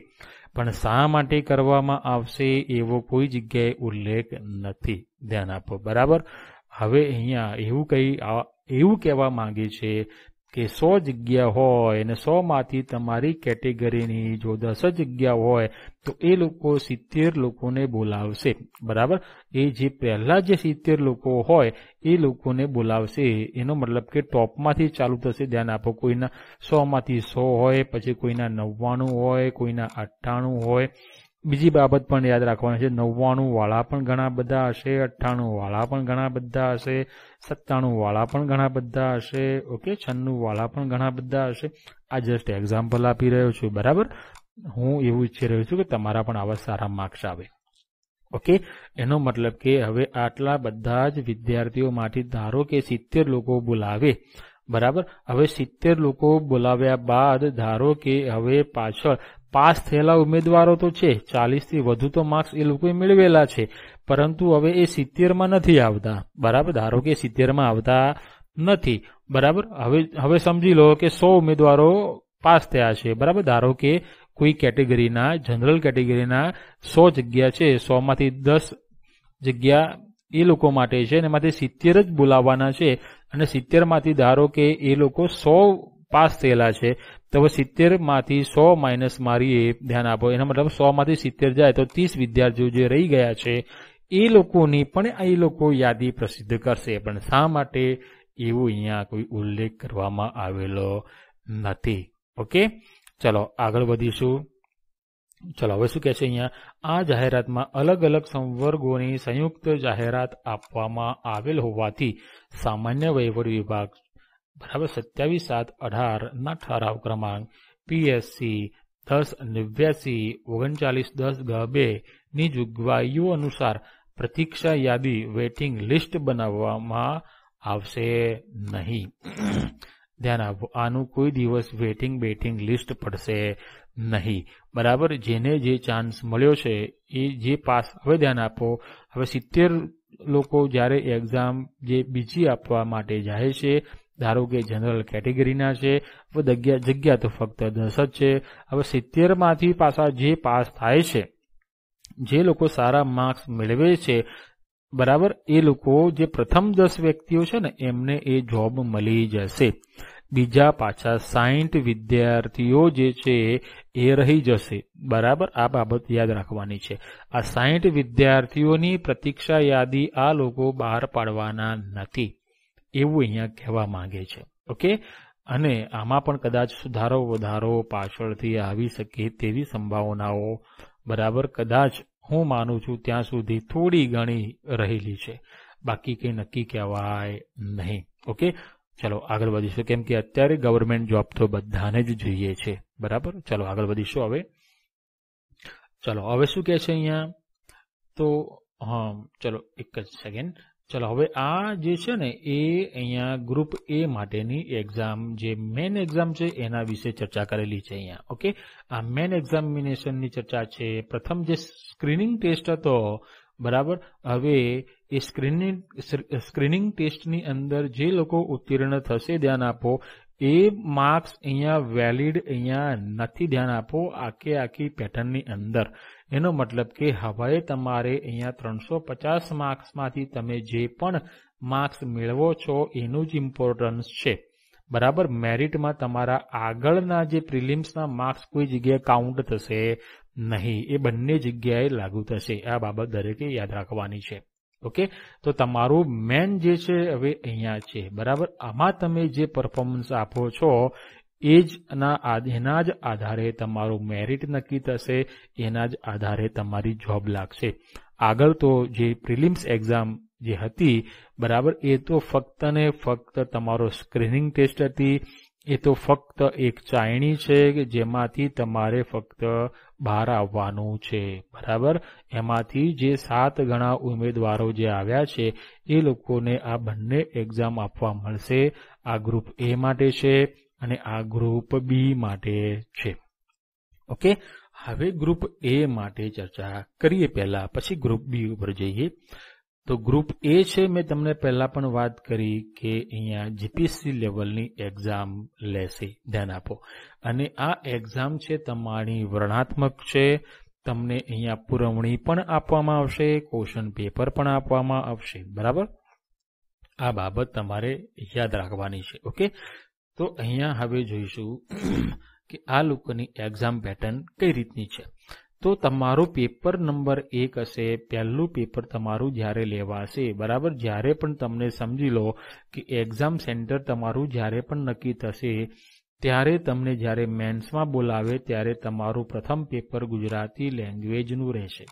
પણ શા માટે કરવામાં આવશે એવો કોઈ જગ્યાએ ઉલ્લેખ નથી ધ્યાન આપો બરાબર હવે અહીંયા એવું કહી એવું કહેવા માંગે છે કે સો જગ્યા હોય અને સોમાંથી તમારી કેટેગરીની જો દસ જગ્યા હોય તો એ લોકો સિત્તેર લોકોને બોલાવશે બરાબર એ જે પહેલાં જે સિત્તેર લોકો હોય એ લોકોને બોલાવશે એનો મતલબ કે ટોપમાંથી ચાલુ થશે ધ્યાન આપો કોઈના સોમાંથી સો હોય પછી કોઈના નવ્વાણું હોય કોઈના અઠ્ઠાણું હોય બીજી બાબત પણ યાદ રાખવાની છે નવ્વાણું વાળા પણ ઘણા બધા હશે અઠ્ઠાણું વાળા પણ ઘણા બધા હશે સત્તાણું વાળા પણ ઘણા બધા હશે ઓકે છન્નું વાળા પણ ઘણા બધા હશે આ જસ્ટ એક્ઝામ્પલ આપી રહ્યો છું બરાબર હું એવું ઈચ્છી રહ્યો છું કે તમારા પણ આવા સારા માર્ક્સ આવે ઓકે એનો મતલબ કે હવે આટલા બધા જ વિદ્યાર્થીઓમાંથી ધારો કે સિત્તેર લોકો બોલાવે બરાબર હવે સિત્તેર લોકો બોલાવ્યા બાદ ધારો કે હવે પાછળ પાસ થયેલા ઉમેદવારો તો છે ચાલીસથી વધુ તો માર્ક્સ એ લોકોએ મેળવેલા છે પરંતુ હવે એ સિત્તેરમાં નથી આવતા બરાબર ધારો કે સિત્તેરમાં આવતા નથી બરાબર હવે હવે સમજી લો કે સો ઉમેદવારો પાસ થયા છે બરાબર ધારો કે કોઈ કેટેગરીના જનરલ કેટેગરીના સો જગ્યા છે સોમાંથી દસ જગ્યા એ લોકો માટે છે અને એમાંથી સિત્તેર જ બોલાવવાના છે અને સિત્તેરમાંથી ધારો કે એ લોકો સો પાસ થયેલા છે તો હવે સિત્તેરમાંથી સો માઇનસ મારી એ ધ્યાન આપો એના મતલબ સોમાંથી સિત્તેર જાય તો ત્રીસ વિદ્યાર્થીઓ જે રહી ગયા છે એ લોકોની પણ એ લોકો યાદી પ્રસિદ્ધ કરશે પણ શા માટે એવો અહીંયા કોઈ ઉલ્લેખ કરવામાં આવેલો નથી ઓકે ચલો આગળ વધીશું ચલો હવે શું કહે છે અહીંયા આ જાહેરાતમાં અલગ અલગ સંવર્ગોની સંયુક્ત જાહેરાત આપવામાં આવેલ હોવાથી સામાન્ય વહીવટ વિભાગ બરાબર સત્યાવીસ સાત અઢારના ઠરાવ ક્રમાંક પીએસસી દસ નેવ્યાસી ઓગણચાલીસ દસ ગ બેની જોગવાઈઓ અનુસાર પ્રતીક્ષા યાદી વેઇટિંગ લિસ્ટ બનાવવામાં આવશે નહીં ધ્યાન આપો આનું કોઈ દિવસ વેઇટિંગ બેટિંગ લિસ્ટ પડશે નહીં બરાબર જેને જે ચાન્સ મળ્યો છે એ જે પાસ હવે ધ્યાન આપો હવે સિત્તેર લોકો જ્યારે એક્ઝામ જે બીજી આપવા માટે જાય છે ધારો કે જનરલ કેટેગરીના છે જગ્યા તો ફક્ત દસ જ છે હવે સિત્તેરમાંથી પાછા જે પાસ થાય છે જે લોકો સારા માર્ક્સ મેળવે છે બરાબર એ લોકો જે પ્રથમ દસ વ્યક્તિઓ છે ને એમને એ જોબ મળી જશે બીજા પાછા સાહીઠ વિદ્યાર્થીઓ જે છે એ રહી જશે બરાબર આ બાબત યાદ રાખવાની છે આ સાહીઠ વિદ્યાર્થીઓની પ્રતીક્ષા યાદી આ લોકો બહાર પાડવાના નથી એવું અહીંયા કહેવા માંગે છે ઓકે અને આમાં પણ કદાચ સુધારો વધારો પાછળથી આવી શકે તેવી સંભાવનાઓ બરાબર કદાચ હું માનું છું ત્યાં સુધી થોડી ઘણી રહેલી છે બાકી કંઈ નક્કી કહેવાય નહીં ઓકે ચલો આગળ વધીશું કેમ કે અત્યારે ગવર્મેન્ટ જોબ તો બધાને જ જોઈએ છે બરાબર ચલો આગળ વધીશું હવે ચલો હવે શું કહે છે અહીંયા તો હા ચલો એક જ સેકન્ડ ચાલો હવે આ જે છે ને એ અહીંયા ગ્રુપ એ માટેની એક્ઝામ જે મેન એક્ઝામ છે એના વિશે ચર્ચા કરેલી છે અહીંયા ઓકે આ મેન એક્ઝામિનેશનની ચર્ચા છે પ્રથમ જે સ્ક્રીનિંગ ટેસ્ટ હતો બરાબર હવે એ સ્ક્રીનિંગ સ્ક્રીનિંગ ટેસ્ટની અંદર જે લોકો ઉત્તીર્ણ થશે ધ્યાન આપો એ માર્ક્સ અહીંયા વેલિડ અહીંયા નથી ધ્યાન આપો આખે આખી પેટર્નની અંદર એનો મતલબ કે હવે તમારે અહીંયા ત્રણસો પચાસ માર્ક્સમાંથી તમે જે પણ માર્ક્સ મેળવો છો એનું જ ઇમ્પોર્ટન્સ છે બરાબર મેરિટમાં તમારા આગળના જે પ્રિલિમ્સના માર્ક્સ કોઈ જગ્યાએ કાઉન્ટ થશે નહીં એ બંને જગ્યાએ લાગુ થશે આ બાબત દરેકે યાદ રાખવાની છે ઓકે તો તમારું મેન જે છે હવે અહીંયા છે બરાબર આમાં તમે જે પરફોર્મન્સ આપો છો એ જ ના એના જ આધારે તમારું મેરિટ નક્કી થશે એના જ આધારે તમારી જોબ લાગશે આગળ તો જે પ્રિલિમ્સ એક્ઝામ જે હતી બરાબર એ તો ફક્ત ને ફક્ત તમારો સ્ક્રીનિંગ ટેસ્ટ હતી એ તો ફક્ત એક ચાયણી છે જેમાંથી તમારે ફક્ત બહાર આવવાનું છે બરાબર એમાંથી જે સાત ગણા ઉમેદવારો જે આવ્યા છે એ લોકોને આ બંને એક્ઝામ આપવા મળશે આ ગ્રુપ એ માટે છે અને આ ગ્રુપ બી માટે છે ઓકે હવે ગ્રુપ એ માટે ચર્ચા કરીએ પહેલા પછી ગ્રુપ બી ઉપર જઈએ તો ગ્રુપ એ છે મેં તમને પહેલા પણ વાત કરી કે અહીંયા જીપીસી લેવલની એક્ઝામ લેશે ધ્યાન આપો અને આ એક્ઝામ છે તમારી વર્ણાત્મક છે તમને અહીંયા પુરવણી પણ આપવામાં આવશે ક્વેશ્ચન પેપર પણ આપવામાં આવશે બરાબર આ બાબત તમારે યાદ રાખવાની છે ઓકે તો અહીંયા હવે જોઈશું [CLEARS THROAT] કે આ લોકોની એક્ઝામ પેટર્ન કઈ રીતની છે તો તમારો પેપર નંબર એક હશે પહેલું પેપર તમારું જ્યારે લેવાશે બરાબર જ્યારે પણ તમને સમજી લો કે એક્ઝામ સેન્ટર તમારું જ્યારે પણ નક્કી થશે ત્યારે તમને જ્યારે મેન્સમાં બોલાવે ત્યારે તમારું પ્રથમ પેપર ગુજરાતી લેંગ્વેજનું રહેશે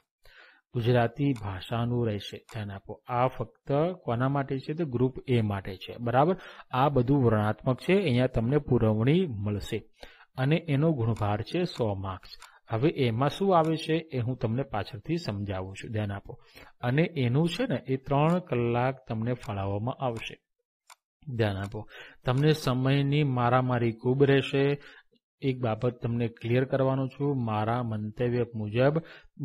ગુજરાતી ભાષાનું રહેશે ધ્યાન આપો આ ફક્ત કોના માટે છે તો ગ્રુપ એ માટે છે બરાબર આ બધું વર્ણાત્મક છે અહીંયા તમને પુરવણી મળશે અને એનો ગુણભાર છે સો માર્ક્સ હવે એમાં શું આવે છે એ હું તમને પાછળથી સમજાવું છું ધ્યાન આપો અને એનું છે ને એ ત્રણ કલાક તમને ફાળવવામાં આવશે ધ્યાન આપો તમને સમયની મારામારી ખૂબ રહેશે એક બાબત તમને ક્લિયર કરવાનો છું મારા મંતવ્ય મુજબ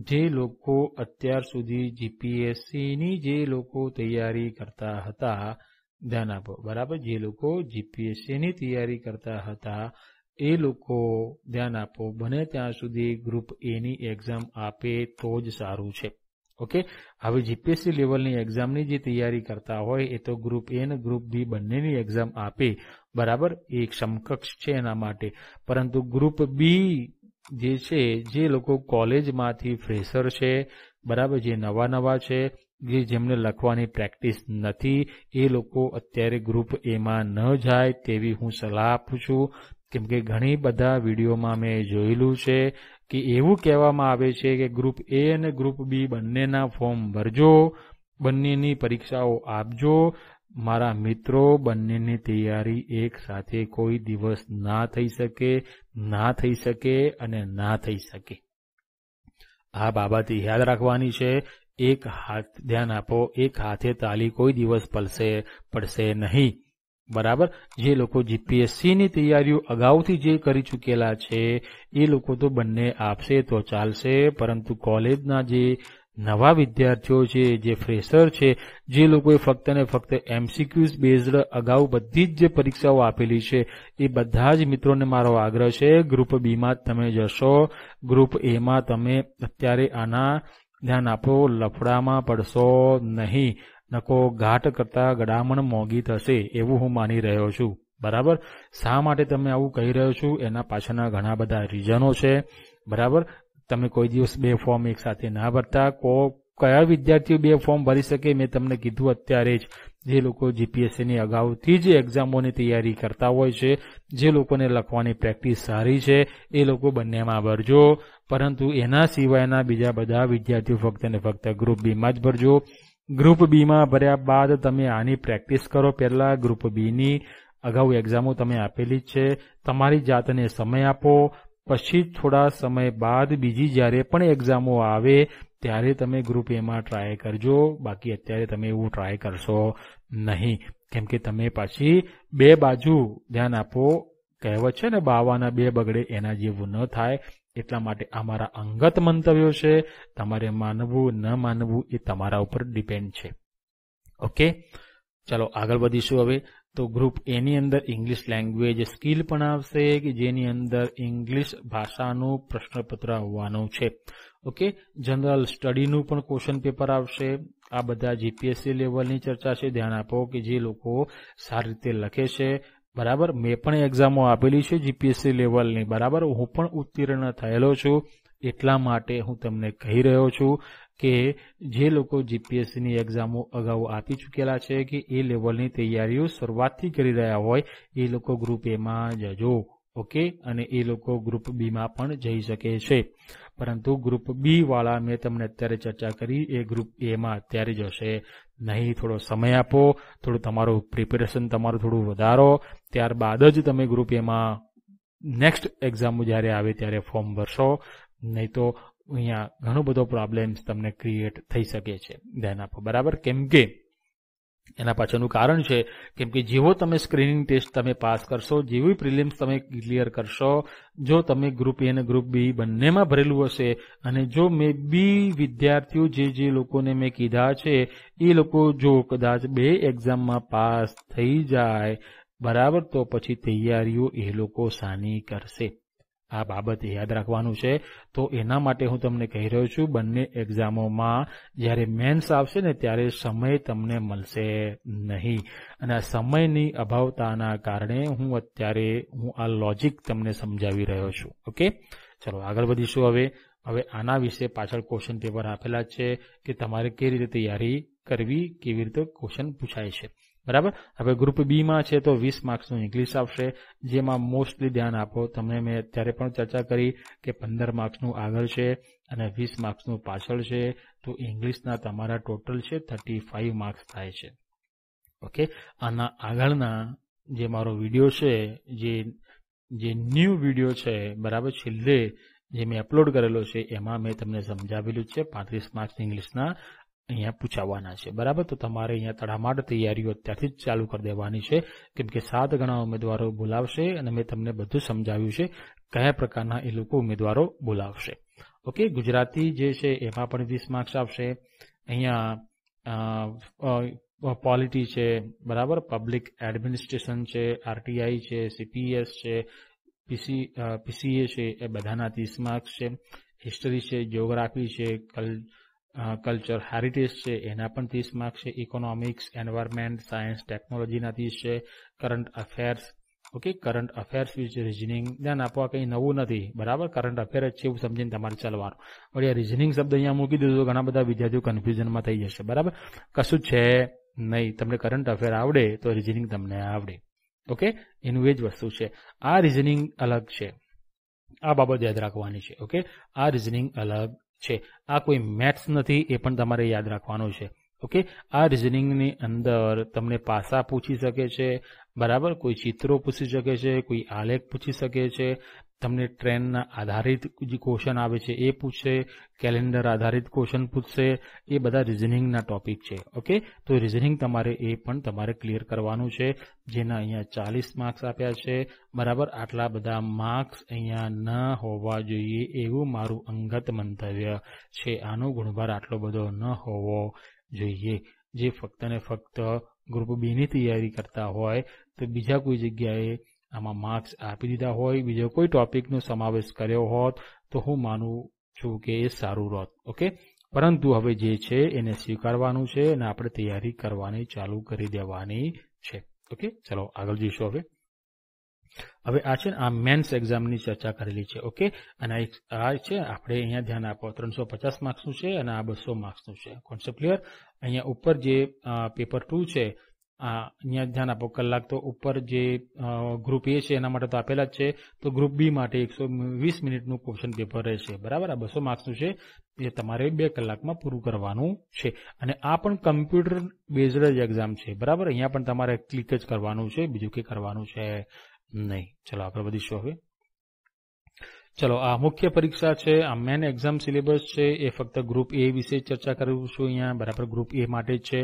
જે લોકો અત્યાર સુધી જીપીએસસીની જે લોકો તૈયારી કરતા હતા ધ્યાન આપો બરાબર જે લોકો જીપીએસસીની તૈયારી કરતા હતા એ લોકો ધ્યાન આપો બને ત્યાં સુધી ગ્રુપ એની એક્ઝામ આપે તો જ સારું છે ઓકે હવે જીપીએસસી લેવલની એક્ઝામની જે તૈયારી કરતા હોય એ તો ગ્રુપ એ અને ગ્રુપ બી બંનેની એક્ઝામ આપે બરાબર એક સમકક્ષ છે એના માટે પરંતુ ગ્રુપ બી જે છે જે લોકો કોલેજમાંથી ફ્રેશર છે બરાબર જે નવા નવા છે જે જેમને લખવાની પ્રેક્ટિસ નથી એ લોકો અત્યારે ગ્રુપ એમાં ન જાય તેવી હું સલાહ આપું છું કેમ કે ઘણી બધા વિડીયોમાં મેં જોયેલું છે કે એવું કહેવામાં આવે છે કે ગ્રુપ એ અને ગ્રુપ બી બંનેના ફોર્મ ભરજો બંનેની પરીક્ષાઓ આપજો મારા મિત્રો બંનેની તૈયારી એક સાથે કોઈ દિવસ ના થઈ શકે ના થઈ શકે અને ના થઈ શકે આ બાબત યાદ રાખવાની છે એક હાથ ધ્યાન આપો એક હાથે તાલી કોઈ દિવસ પલશે પડશે નહીં બરાબર જે લોકો જીપીએસસીની તૈયારીઓ અગાઉથી જે કરી ચૂકેલા છે એ લોકો તો બંને આપશે તો ચાલશે પરંતુ કોલેજના જે નવા વિદ્યાર્થીઓ છે જે ફ્રેશર છે જે લોકોએ ફક્ત ને ફક્ત એમસીક્યુઝ બેઝડ અગાઉ બધી જ જે પરીક્ષાઓ આપેલી છે એ બધા જ મિત્રોને મારો આગ્રહ છે ગ્રુપ બીમાં તમે જશો ગ્રુપ એમાં તમે અત્યારે આના ધ્યાન આપો લફડામાં પડશો નહીં નકો ઘાટ કરતા ગડામણ મોંઘી થશે એવું હું માની રહ્યો છું બરાબર શા માટે તમે આવું કહી રહ્યો છું એના પાછળના ઘણા બધા રીઝનો છે બરાબર તમે કોઈ દિવસ બે ફોર્મ એકસાથે ના ભરતા કો કયા વિદ્યાર્થીઓ બે ફોર્મ ભરી શકે મેં તમને કીધું અત્યારે જ જે લોકો જીપીએસસીની અગાઉથી જ એક્ઝામોની તૈયારી કરતા હોય છે જે લોકોને લખવાની પ્રેક્ટિસ સારી છે એ લોકો બંનેમાં ભરજો પરંતુ એના સિવાયના બીજા બધા વિદ્યાર્થીઓ ફક્ત ને ફક્ત ગ્રુપ બીમાં જ ભરજો ગ્રુપ બીમાં ભર્યા બાદ તમે આની પ્રેક્ટિસ કરો પહેલાં ગ્રુપ બીની અગાઉ એક્ઝામો તમે આપેલી જ છે તમારી જાતને સમય આપો પછી થોડા સમય બાદ બીજી જ્યારે પણ એક્ઝામો આવે ત્યારે તમે ગ્રુપ એમાં ટ્રાય કરજો બાકી અત્યારે તમે એવું ટ્રાય કરશો નહીં કેમ કે તમે પાછી બે બાજુ ધ્યાન આપો કહેવત છે ને બાવાના બે બગડે એના જેવું ન થાય એટલા માટે અમારા અંગત મંતવ્યો છે તમારે માનવું ન માનવું એ તમારા ઉપર ડિપેન્ડ છે ઓકે ચાલો આગળ વધીશું હવે તો ગ્રુપ એની અંદર ઇંગ્લિશ લેંગ્વેજ સ્કિલ પણ આવશે કે જેની અંદર ઇંગ્લિશ ભાષાનું પ્રશ્નપત્ર આવવાનું છે ઓકે જનરલ સ્ટડીનું પણ ક્વેશ્ચન પેપર આવશે આ બધા જીપીએસસી લેવલની ચર્ચા છે ધ્યાન આપો કે જે લોકો સારી રીતે લખે છે બરાબર મેં પણ એક્ઝામો આપેલી છે જીપીએસસી લેવલની બરાબર હું પણ ઉત્તીર્ણ થયેલો છું એટલા માટે હું તમને કહી રહ્યો છું કે જે લોકો જીપીએસસીની એક્ઝામો અગાઉ આપી ચૂકેલા છે કે એ લેવલની તૈયારીઓ શરૂઆતથી કરી રહ્યા હોય એ લોકો ગ્રુપ એમાં જજો ઓકે અને એ લોકો ગ્રુપ બીમાં પણ જઈ શકે છે પરંતુ ગ્રુપ બી વાળા મેં તમને અત્યારે ચર્ચા કરી એ ગ્રુપ એમાં અત્યારે જશે નહીં થોડો સમય આપો થોડું તમારું પ્રિપેરેશન તમારું થોડું વધારો ત્યારબાદ જ તમે ગ્રુપ એમાં નેક્સ્ટ એક્ઝામ જ્યારે આવે ત્યારે ફોર્મ ભરશો નહીં તો અહીંયા ઘણો બધો પ્રોબ્લેમ્સ તમને ક્રિએટ થઈ શકે છે ધ્યાન આપો બરાબર કેમ કે એના પાછળનું કારણ છે કેમ કે જેવો તમે સ્ક્રીનિંગ ટેસ્ટ તમે પાસ કરશો જેવી પ્રિલિમ્સ તમે ક્લિયર કરશો જો તમે ગ્રુપ એ અને ગ્રુપ બી બંનેમાં ભરેલું હશે અને જો મે બી વિદ્યાર્થીઓ જે જે લોકોને મેં કીધા છે એ લોકો જો કદાચ બે એક્ઝામમાં પાસ થઈ જાય બરાબર તો પછી તૈયારીઓ એ લોકો સાની કરશે આ બાબત યાદ રાખવાનું છે તો એના માટે હું તમને કહી રહ્યો છું બંને એક્ઝામોમાં જ્યારે મેન્સ આવશે ને ત્યારે સમય તમને મળશે નહીં અને આ સમયની અભાવતાના કારણે હું અત્યારે હું આ લોજિક તમને સમજાવી રહ્યો છું ઓકે ચલો આગળ વધીશું હવે હવે આના વિશે પાછળ ક્વેશ્ચન પેપર આપેલા છે કે તમારે કેવી રીતે તૈયારી કરવી કેવી રીતે ક્વેશ્ચન પૂછાય છે બરાબર હવે ગ્રુપ બીમાં છે તો વીસ માર્ક્સનું ઇંગ્લિશ આવશે જેમાં મોસ્ટલી ધ્યાન આપો તમને મેં અત્યારે પણ ચર્ચા કરી કે પંદર માર્ક્સનું આગળ છે અને વીસ માર્ક્સનું પાછળ છે તો ઇંગ્લિશના તમારા ટોટલ છે થર્ટી ફાઇવ માર્ક્સ થાય છે ઓકે આના આગળના જે મારો વિડીયો છે જે જે ન્યૂ વિડીયો છે બરાબર છેલ્લે જે મેં અપલોડ કરેલો છે એમાં મેં તમને સમજાવેલું છે પાંત્રીસ માર્ક્સ ઇંગ્લિશના અહીંયા પૂછાવાના છે બરાબર તો તમારે અહીંયા તડામાર તૈયારીઓ અત્યારથી જ ચાલુ કરી દેવાની છે કેમ કે સાત ગણા ઉમેદવારો બોલાવશે અને મેં તમને બધું સમજાવ્યું છે કયા પ્રકારના એ લોકો ઉમેદવારો બોલાવશે ઓકે ગુજરાતી જે છે એમાં પણ વીસ માર્ક્સ આવશે અહીંયા પોલિટી છે બરાબર પબ્લિક એડમિનિસ્ટ્રેશન છે આરટીઆઈ છે સીપીએસ છે પીસી પીસીએ છે એ બધાના ત્રીસ માર્ક્સ છે હિસ્ટરી છે જ્યોગ્રાફી છે કલ કલ્ચર હેરિટેજ છે એના પણ ત્રીસ માર્ક્સ છે ઇકોનોમિક્સ એન્વાયરમેન્ટ સાયન્સ ટેકનોલોજીના ત્રીસ છે current affairs okay current affairs વિશે રિઝનિંગ ધ્યાન આપવા કંઈ નવું નથી બરાબર કરંટ અફેર જ છે એવું સમજીને તમારે ચાલવાનું વળી આ રિઝનિંગ શબ્દ અહીંયા મૂકી દીધો ઘણા બધા વિદ્યાર્થીઓ કન્ફ્યુઝનમાં થઈ જશે બરાબર કશું છે નહીં તમને કરંટ અફેર આવડે તો રિઝનિંગ તમને આવડે ઓકે એનું એ જ વસ્તુ છે આ રિઝનિંગ અલગ છે આ બાબત યાદ રાખવાની છે ઓકે આ રિઝનિંગ અલગ છે આ કોઈ મેથ્સ નથી એ પણ તમારે યાદ રાખવાનું છે ઓકે આ રિઝનિંગની અંદર તમને પાસા પૂછી શકે છે બરાબર કોઈ ચિત્રો પૂછી શકે છે કોઈ આલેખ પૂછી શકે છે તમને ટ્રેનના આધારિત જે ક્વેશ્ચન આવે છે એ પૂછશે કેલેન્ડર આધારિત ક્વેશ્ચન પૂછશે એ બધા રિઝનિંગના ટોપિક છે ઓકે તો રિઝનિંગ તમારે એ પણ તમારે ક્લિયર કરવાનું છે જેના અહીંયા ચાલીસ માર્ક્સ આપ્યા છે બરાબર આટલા બધા માર્ક્સ અહીંયા ન હોવા જોઈએ એવું મારું અંગત મંતવ્ય છે આનો ગુણભાર આટલો બધો ન હોવો જોઈએ જે ફક્ત ને ફક્ત ગ્રુપ બીની તૈયારી કરતા હોય તો બીજા કોઈ જગ્યાએ આમાં માર્ક્સ આપી દીધા હોય બીજો કોઈ ટોપિકનો સમાવેશ કર્યો હોત તો હું માનું છું કે એ સારું રહત ઓકે પરંતુ હવે જે છે એને સ્વીકારવાનું છે અને આપણે તૈયારી કરવાની ચાલુ કરી દેવાની છે ઓકે ચલો આગળ જઈશું હવે હવે આ છે આ મેન્સ એક્ઝામની ચર્ચા કરેલી છે ઓકે અને આ છે આપણે અહીંયા ધ્યાન આપો ત્રણસો પચાસ માર્ક્સનું છે અને આ બસો માર્ક્સનું છે કોન્સેપ્ટ ક્લિયર અહીંયા ઉપર જે પેપર ટુ છે અહીંયા ધ્યાન આપો કલાક તો ઉપર જે ગ્રુપ એ છે એના માટે તો આપેલા જ છે તો ગ્રુપ બી માટે એકસો વીસ મિનિટનું ક્વેશ્ચન પેપર રહેશે બરાબર આ બસો માર્ક્સનું છે એ તમારે બે કલાકમાં પૂરું કરવાનું છે અને આ પણ કમ્પ્યુટર બેઝડ જ એક્ઝામ છે બરાબર અહીંયા પણ તમારે ક્લિક જ કરવાનું છે બીજું કંઈ કરવાનું છે નહીં ચલો આપણે વધીશું હવે ચલો આ મુખ્ય પરીક્ષા છે આ મેન એક્ઝામ સિલેબસ છે એ ફક્ત ગ્રુપ એ વિશે ચર્ચા કરું છું અહીંયા બરાબર ગ્રુપ એ માટે જ છે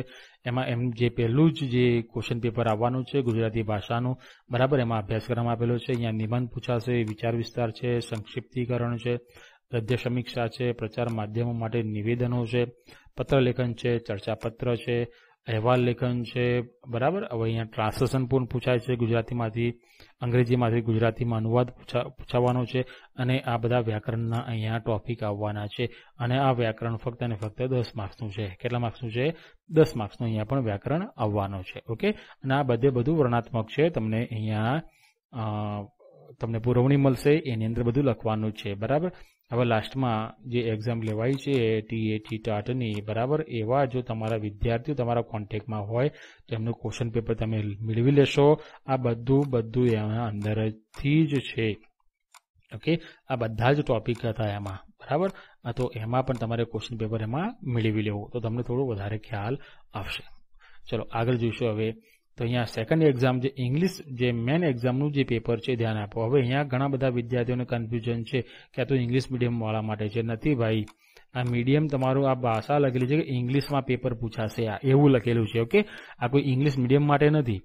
એમાં એમ જે પહેલું જ જે ક્વેશ્ચન પેપર આવવાનું છે ગુજરાતી ભાષાનું બરાબર એમાં અભ્યાસક્રમ આપેલો છે અહીંયા નિબંધ પૂછાશે વિચાર વિસ્તાર છે સંક્ષિપ્તિકરણ છે ગદ્ય સમીક્ષા છે પ્રચાર માધ્યમો માટે નિવેદનો છે પત્રલેખન છે ચર્ચાપત્ર છે અહેવાલ લેખન છે બરાબર હવે અહીંયા ટ્રાન્સલેશન પણ પૂછાય છે ગુજરાતીમાંથી અંગ્રેજીમાંથી ગુજરાતીમાં અનુવાદ પૂછાવાનો છે અને આ બધા વ્યાકરણના અહીંયા ટોપિક આવવાના છે અને આ વ્યાકરણ ફક્ત અને ફક્ત દસ માર્ક્સનું છે કેટલા માર્ક્સનું છે દસ માર્ક્સનું અહીંયા પણ વ્યાકરણ આવવાનો છે ઓકે અને આ બધે બધું વર્ણાત્મક છે તમને અહીંયા તમને પુરવણી મળશે એની અંદર બધું લખવાનું છે બરાબર હવે લાસ્ટમાં જે એક્ઝામ લેવાય છે ટી ટાટની બરાબર એવા જો તમારા વિદ્યાર્થીઓ તમારા કોન્ટેક્ટમાં હોય તો એમનું ક્વેશ્ચન પેપર તમે મેળવી લેશો આ બધું બધું એના અંદરથી જ છે ઓકે આ બધા જ ટોપિક હતા એમાં બરાબર તો એમાં પણ તમારે ક્વેશ્ચન પેપર એમાં મેળવી લેવું તો તમને થોડું વધારે ખ્યાલ આવશે ચલો આગળ જોઈશું હવે તો અહીંયા સેકન્ડ એક્ઝામ જે ઇંગ્લિશ જે મેન એક્ઝામનું જે પેપર છે ધ્યાન આપો હવે અહીંયા ઘણા બધા વિદ્યાર્થીઓને કન્ફ્યુઝન છે કે આ તો ઇંગ્લિશ મીડિયમવાળા માટે છે નથી ભાઈ આ મીડિયમ તમારું આ ભાષા લખેલી છે કે ઇંગ્લિશમાં પેપર પૂછાશે આ એવું લખેલું છે ઓકે આ કોઈ ઇંગ્લિશ મીડિયમ માટે નથી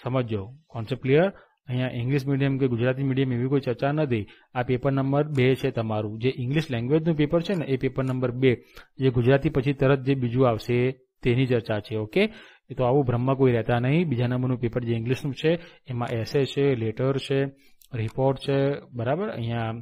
સમજો કોન્સેપ્ટ ક્લિયર અહીંયા ઇંગ્લિશ મીડિયમ કે ગુજરાતી મીડિયમ એવી કોઈ ચર્ચા નથી આ પેપર નંબર બે છે તમારું જે ઇંગ્લિશ લેંગ્વેજનું પેપર છે ને એ પેપર નંબર બે જે ગુજરાતી પછી તરત જે બીજું આવશે તેની ચર્ચા છે ઓકે એ તો આવું ભ્રમમાં કોઈ રહેતા નહીં બીજા નંબરનું પેપર જે ઇંગ્લિશનું છે એમાં એસે છે લેટર છે રિપોર્ટ છે બરાબર અહીંયા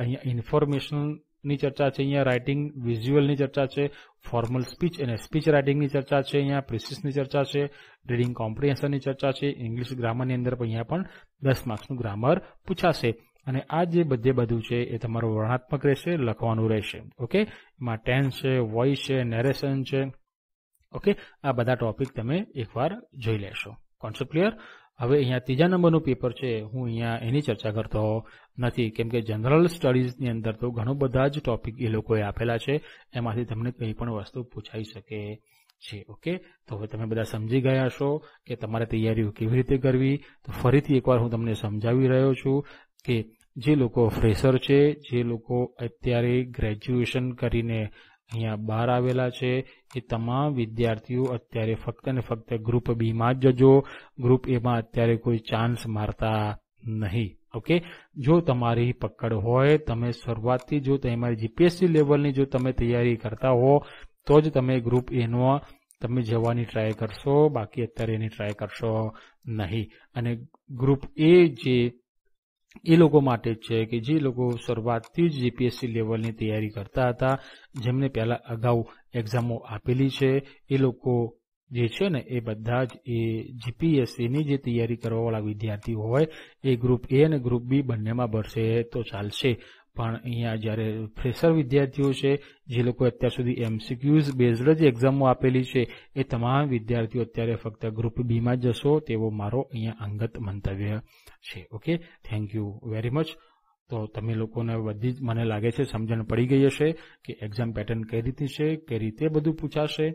અહીંયા ઇન્ફોર્મેશનની ચર્ચા છે અહીંયા રાઇટિંગ વિઝ્યુઅલની ચર્ચા છે ફોર્મલ સ્પીચ અને સ્પીચ રાઇટિંગની ચર્ચા છે અહીંયા પ્રિસિસની ચર્ચા છે રીડિંગ કોમ્પ્રિહેન્શનની ચર્ચા છે ઇંગ્લિશ ગ્રામરની અંદર પણ અહીંયા પણ દસ માર્ક્સનું ગ્રામર પૂછાશે અને આ જે બધે બધું છે એ તમારું વર્ણાત્મક રહેશે લખવાનું રહેશે ઓકે એમાં ટેન્સ છે વોઇસ છે નેરેશન છે ઓકે આ બધા ટોપિક તમે એકવાર જોઈ લેશો કોન્સેપ્ટ ક્લિયર હવે અહીંયા ત્રીજા નંબરનું પેપર છે હું અહીંયા એની ચર્ચા કરતો નથી કેમ કે જનરલ સ્ટડીઝની અંદર તો ઘણો બધા જ ટોપિક એ લોકોએ આપેલા છે એમાંથી તમને કંઈ પણ વસ્તુ પૂછાઈ શકે છે ઓકે તો હવે તમે બધા સમજી ગયા છો કે તમારે તૈયારીઓ કેવી રીતે કરવી તો ફરીથી એકવાર હું તમને સમજાવી રહ્યો છું કે જે લોકો ફ્રેશર છે જે લોકો અત્યારે ગ્રેજ્યુએશન કરીને અહીંયા બહાર આવેલા છે એ તમામ વિદ્યાર્થીઓ અત્યારે ફક્ત ને ફક્ત ગ્રુપ બીમાં જ જજો ગ્રુપ એમાં અત્યારે કોઈ ચાન્સ મારતા નહીં ઓકે જો તમારી પકડ હોય તમે શરૂઆતથી જો તમારી જીપીએસસી લેવલની જો તમે તૈયારી કરતા હો તો જ તમે ગ્રુપ એનો તમે જવાની ટ્રાય કરશો બાકી અત્યારે એની ટ્રાય કરશો નહીં અને ગ્રુપ એ જે એ લોકો માટે જ છે કે જે લોકો શરૂઆતથી જ જીપીએસસી લેવલની તૈયારી કરતા હતા જેમને પહેલાં અગાઉ એક્ઝામો આપેલી છે એ લોકો જે છે ને એ બધા જ એ જીપીએસસીની જે તૈયારી કરવાવાળા વિદ્યાર્થીઓ હોય એ ગ્રુપ એ અને ગ્રુપ બી બંનેમાં ભરશે તો ચાલશે પણ અહીંયા જ્યારે ફ્રેશર વિદ્યાર્થીઓ છે જે લોકો અત્યાર સુધી એમસીક્યુઝ બેઝડ જ એક્ઝામો આપેલી છે એ તમામ વિદ્યાર્થીઓ અત્યારે ફક્ત ગ્રુપ બીમાં જશો તેવો મારો અહીંયા અંગત મંતવ્ય છે okay thank you very much તો તમે લોકોને બધી જ મને લાગે છે સમજણ પડી ગઈ હશે કે એક્ઝામ પેટર્ન કઈ રીતે છે કઈ રીતે બધું પૂછાશે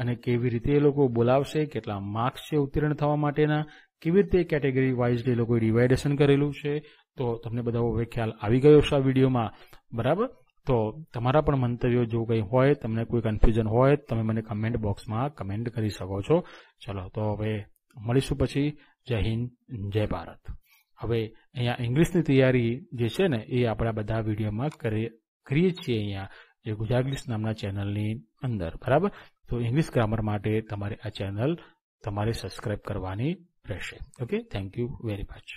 અને કેવી રીતે એ લોકો બોલાવશે કેટલા માર્ક્સ છે ઉત્તીર્ણ થવા માટેના કેવી રીતે કેટેગરી વાઇઝ એ લોકોએ ડિવાઇડેશન કરેલું છે તો તમને બધા હવે ખ્યાલ આવી ગયો છે આ વિડીયોમાં બરાબર તો તમારા પણ મંતવ્યો જો કંઈ હોય તમને કોઈ કન્ફ્યુઝન હોય તમે મને કમેન્ટ બોક્સમાં કમેન્ટ કરી શકો છો ચલો તો હવે મળીશું પછી જય હિન્દ જય ભારત હવે અહીંયા ઇંગ્લિશની તૈયારી જે છે ને એ આપણા બધા વિડીયોમાં કરીએ છીએ અહીંયા જે ગુજરાત નામના ચેનલની અંદર બરાબર તો ઇંગ્લિશ ગ્રામર માટે તમારે આ ચેનલ તમારે સબસ્ક્રાઇબ કરવાની રહેશે okay thank you very much